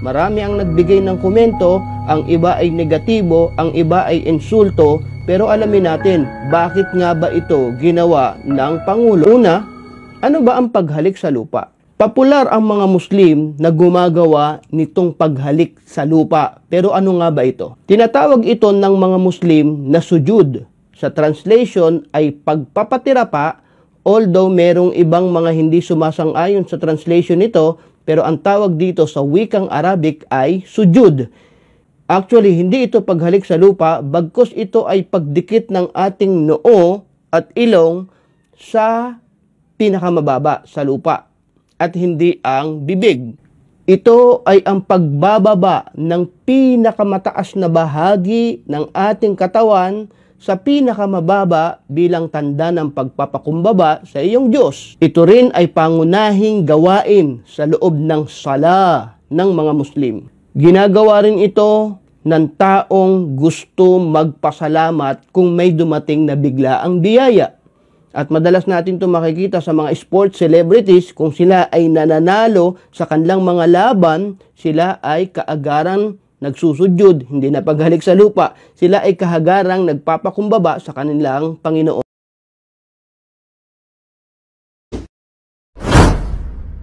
Marami ang nagbigay ng komento, ang iba ay negatibo, ang iba ay insulto, pero alamin natin, bakit nga ba ito ginawa ng Pangulo? Una, ano ba ang paghalik sa lupa? Popular ang mga Muslim na gumagawa nitong paghalik sa lupa. Pero ano nga ba ito? Tinatawag ito ng mga Muslim na sujud. Sa translation ay pagpapatira pa although merong ibang mga hindi sumasang-ayon sa translation nito pero ang tawag dito sa wikang Arabic ay sujud. Actually, hindi ito paghalik sa lupa, bagkus ito ay pagdikit ng ating noo at ilong sa pinakamababa sa lupa at hindi ang bibig. Ito ay ang pagbababa ng pinakamataas na bahagi ng ating katawan sa pinakamababa bilang tanda ng pagpapakumbaba sa iyong Diyos. Ito rin ay pangunahing gawain sa loob ng sala ng mga Muslim. Ginagawa rin ito ng taong gusto magpasalamat kung may dumating na bigla ang biyaya. At madalas natin ito makikita sa mga sports celebrities kung sila ay nananalo sa kanilang mga laban, sila ay kaagaran nagsusudyod, hindi napaghalik sa lupa, sila ay kahagarang nagpapakumbaba sa kanilang Panginoon.